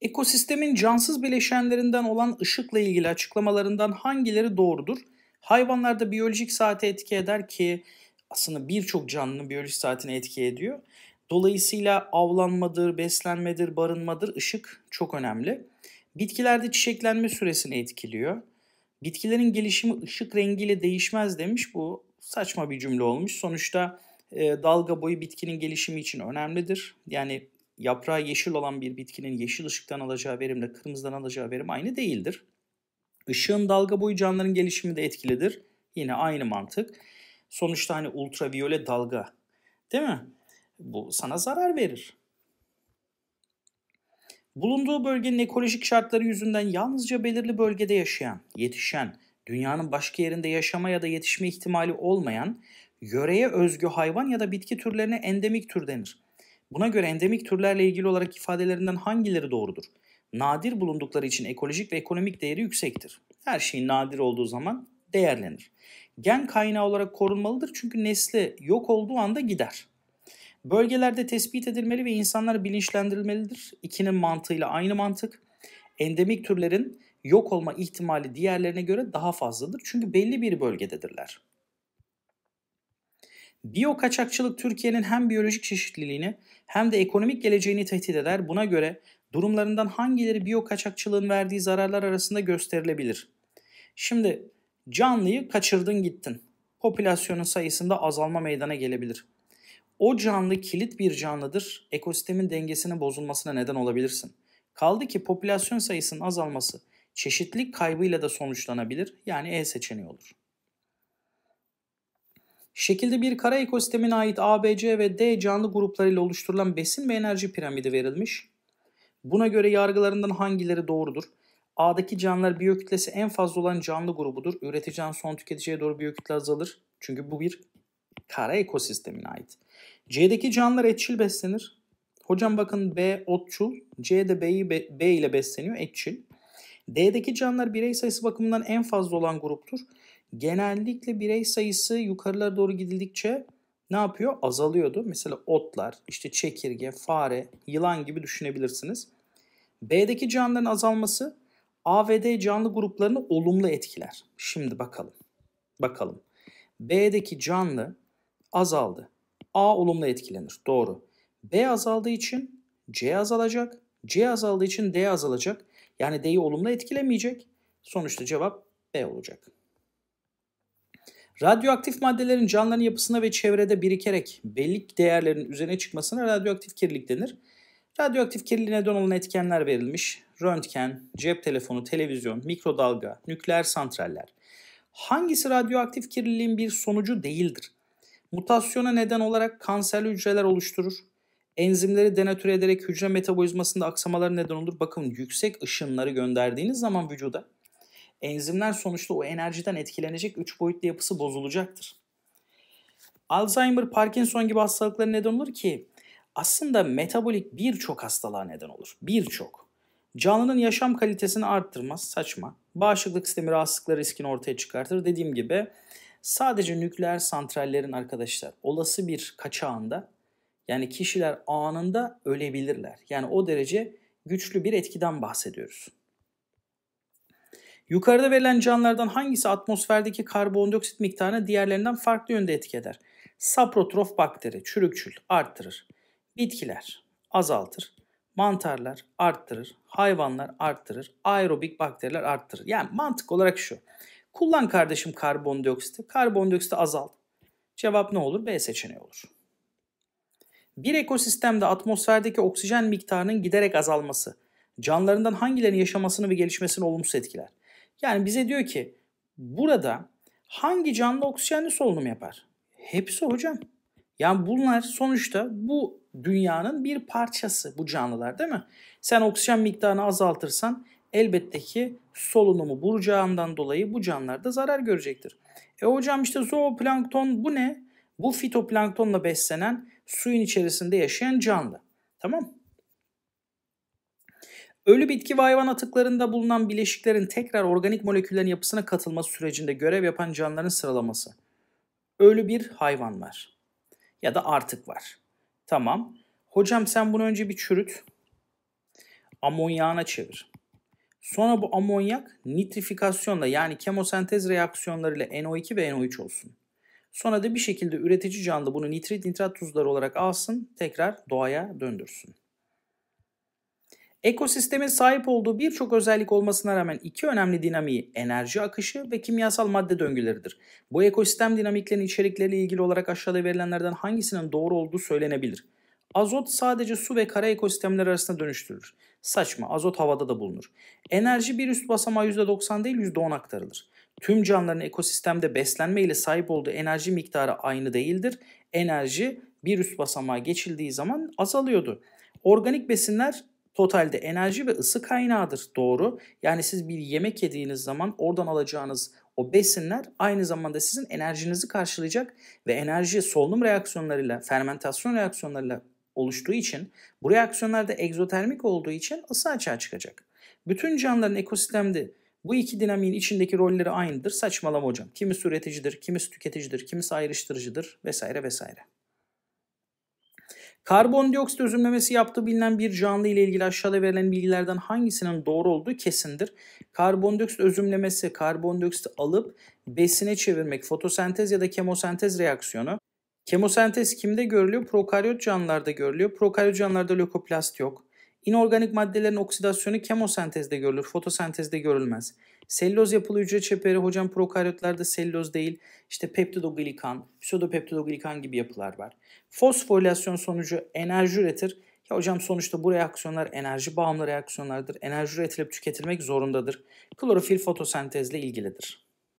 Ekosistemin cansız bileşenlerinden olan ışıkla ilgili açıklamalarından hangileri doğrudur? Hayvanlarda biyolojik saate etki eder ki aslında birçok canlının biyolojik saatine etki ediyor. Dolayısıyla avlanmadır, beslenmedir, barınmadır ışık çok önemli. Bitkilerde çiçeklenme süresini etkiliyor. Bitkilerin gelişimi ışık rengiyle değişmez demiş. Bu saçma bir cümle olmuş. Sonuçta e, dalga boyu bitkinin gelişimi için önemlidir. Yani yaprağı yeşil olan bir bitkinin yeşil ışıktan alacağı verimle kırmızıdan alacağı verim aynı değildir. Işığın dalga boyu canlıların gelişimi de etkilidir. Yine aynı mantık. Sonuçta hani ultraviyole dalga değil mi? Bu sana zarar verir. Bulunduğu bölgenin ekolojik şartları yüzünden yalnızca belirli bölgede yaşayan, yetişen, dünyanın başka yerinde yaşama ya da yetişme ihtimali olmayan, yöreye özgü hayvan ya da bitki türlerine endemik tür denir. Buna göre endemik türlerle ilgili olarak ifadelerinden hangileri doğrudur? Nadir bulundukları için ekolojik ve ekonomik değeri yüksektir. Her şeyin nadir olduğu zaman değerlenir. Gen kaynağı olarak korunmalıdır çünkü nesli yok olduğu anda gider. Bölgelerde tespit edilmeli ve insanlar bilinçlendirilmelidir. İkinin mantığıyla aynı mantık. Endemik türlerin yok olma ihtimali diğerlerine göre daha fazladır. Çünkü belli bir bölgededirler. Biyo kaçakçılık Türkiye'nin hem biyolojik çeşitliliğini hem de ekonomik geleceğini tehdit eder. Buna göre durumlarından hangileri biyo kaçakçılığın verdiği zararlar arasında gösterilebilir? Şimdi canlıyı kaçırdın gittin. Popülasyonun sayısında azalma meydana gelebilir. O canlı kilit bir canlıdır. Ekosistemin dengesinin bozulmasına neden olabilirsin. Kaldı ki popülasyon sayısının azalması çeşitlilik kaybıyla da sonuçlanabilir. Yani E seçeneği olur. Şekilde bir kara ekosistemine ait ABC ve D canlı gruplarıyla oluşturulan besin ve enerji piramidi verilmiş. Buna göre yargılarından hangileri doğrudur? A'daki canlılar biyokütlesi en fazla olan canlı grubudur. Üreticiden son tüketiciye doğru biyokütle azalır. Çünkü bu bir kara ekosistemine ait. C'deki canlılar etçil beslenir. Hocam bakın B otçul, C'de B'yi B, B ile besleniyor etçil. D'deki canlılar birey sayısı bakımından en fazla olan gruptur genellikle birey sayısı yukarılara doğru gidildikçe ne yapıyor? Azalıyordu. Mesela otlar, işte çekirge, fare, yılan gibi düşünebilirsiniz. B'deki canlıların azalması A ve D canlı gruplarını olumlu etkiler. Şimdi bakalım. Bakalım. B'deki canlı azaldı. A olumlu etkilenir. Doğru. B azaldığı için C azalacak. C azaldığı için D azalacak. Yani D'yi olumlu etkilemeyecek. Sonuçta cevap B olacak. Radyoaktif maddelerin canlıların yapısına ve çevrede birikerek belli değerlerin üzerine çıkmasına radyoaktif kirlilik denir. Radyoaktif kirliliğe neden olan etkenler verilmiş. Röntgen, cep telefonu, televizyon, mikrodalga, nükleer santraller. Hangisi radyoaktif kirliliğin bir sonucu değildir? Mutasyona neden olarak kanserli hücreler oluşturur. Enzimleri denatüre ederek hücre metabolizmasında aksamalara neden olur. Bakın yüksek ışınları gönderdiğiniz zaman vücuda Enzimler sonuçta o enerjiden etkilenecek üç boyutlu yapısı bozulacaktır. Alzheimer, Parkinson gibi hastalıklara neden olur ki aslında metabolik birçok hastalığa neden olur. Birçok. Canlının yaşam kalitesini arttırmaz, saçma. Bağışıklık sistemi rahatsızlıkları riskini ortaya çıkartır. Dediğim gibi sadece nükleer santrallerin arkadaşlar olası bir kaçağında yani kişiler anında ölebilirler. Yani o derece güçlü bir etkiden bahsediyoruz. Yukarıda verilen canlılardan hangisi atmosferdeki karbondioksit miktarını diğerlerinden farklı yönde etki eder? Saprotrof bakteri, çürükçül, arttırır. Bitkiler, azaltır. Mantarlar, arttırır. Hayvanlar, arttırır. Aerobik bakteriler, arttırır. Yani mantık olarak şu. Kullan kardeşim karbondioksiti. Karbondioksiti azalt. Cevap ne olur? B seçeneği olur. Bir ekosistemde atmosferdeki oksijen miktarının giderek azalması, canlılarından hangilerinin yaşamasını ve gelişmesini olumsuz etkiler. Yani bize diyor ki burada hangi canlı oksijenli solunum yapar? Hepsi hocam. Yani bunlar sonuçta bu dünyanın bir parçası bu canlılar değil mi? Sen oksijen miktarını azaltırsan elbette ki solunumu bulacağından dolayı bu canlılar da zarar görecektir. E hocam işte zooplankton bu ne? Bu fitoplanktonla beslenen suyun içerisinde yaşayan canlı. Tamam Ölü bitki ve hayvan atıklarında bulunan bileşiklerin tekrar organik moleküllerin yapısına katılması sürecinde görev yapan canlıların sıralaması. Ölü bir hayvan var. Ya da artık var. Tamam. Hocam sen bunu önce bir çürüt. Amonyağına çevir. Sonra bu amonyak nitrifikasyonla yani kemosentez reaksiyonlarıyla NO2 ve NO3 olsun. Sonra da bir şekilde üretici canlı bunu nitrit nitrat tuzları olarak alsın, tekrar doğaya döndürsün. Ekosistemin sahip olduğu birçok özellik olmasına rağmen iki önemli dinamiği enerji akışı ve kimyasal madde döngüleridir. Bu ekosistem dinamiklerinin içerikleriyle ilgili olarak aşağıda verilenlerden hangisinin doğru olduğu söylenebilir. Azot sadece su ve kara ekosistemler arasında dönüştürülür. Saçma, azot havada da bulunur. Enerji bir üst basamağa %90 değil %10 aktarılır. Tüm canlıların ekosistemde beslenme ile sahip olduğu enerji miktarı aynı değildir. Enerji bir üst basamağa geçildiği zaman azalıyordu. Organik besinler totalde enerji ve ısı kaynağıdır. Doğru. Yani siz bir yemek yediğiniz zaman oradan alacağınız o besinler aynı zamanda sizin enerjinizi karşılayacak ve enerji solunum reaksiyonlarıyla, fermentasyon reaksiyonlarıyla oluştuğu için bu reaksiyonlar da egzotermik olduğu için ısı açığa çıkacak. Bütün canlıların ekosistemde bu iki dinamiğin içindeki rolleri aynıdır. Saçmalama hocam. Kimisi üreticidir, kimisi tüketicidir, kimisi ayrıştırıcıdır vesaire vesaire. Karbondioksit özümlemesi yaptığı bilinen bir canlı ile ilgili aşağıda verilen bilgilerden hangisinin doğru olduğu kesindir. Karbondioksit özümlemesi karbondioksit alıp besine çevirmek fotosentez ya da kemosentez reaksiyonu. Kemosentez kimde görülüyor? Prokaryot canlılarda görülüyor. Prokaryot canlılarda lökoplast yok. İnorganik maddelerin oksidasyonu kemosentezde görülür, fotosentezde görülmez. Selloz yapılı hücre çeperi hocam prokaryotlarda selloz değil işte peptidoglikan, pseudopeptidoglikan gibi yapılar var. Fosforilasyon sonucu enerji üretir. Ya hocam sonuçta bu reaksiyonlar enerji bağımlı reaksiyonlardır. Enerji üretilip tüketilmek zorundadır. Klorofil fotosentezle ilgilidir.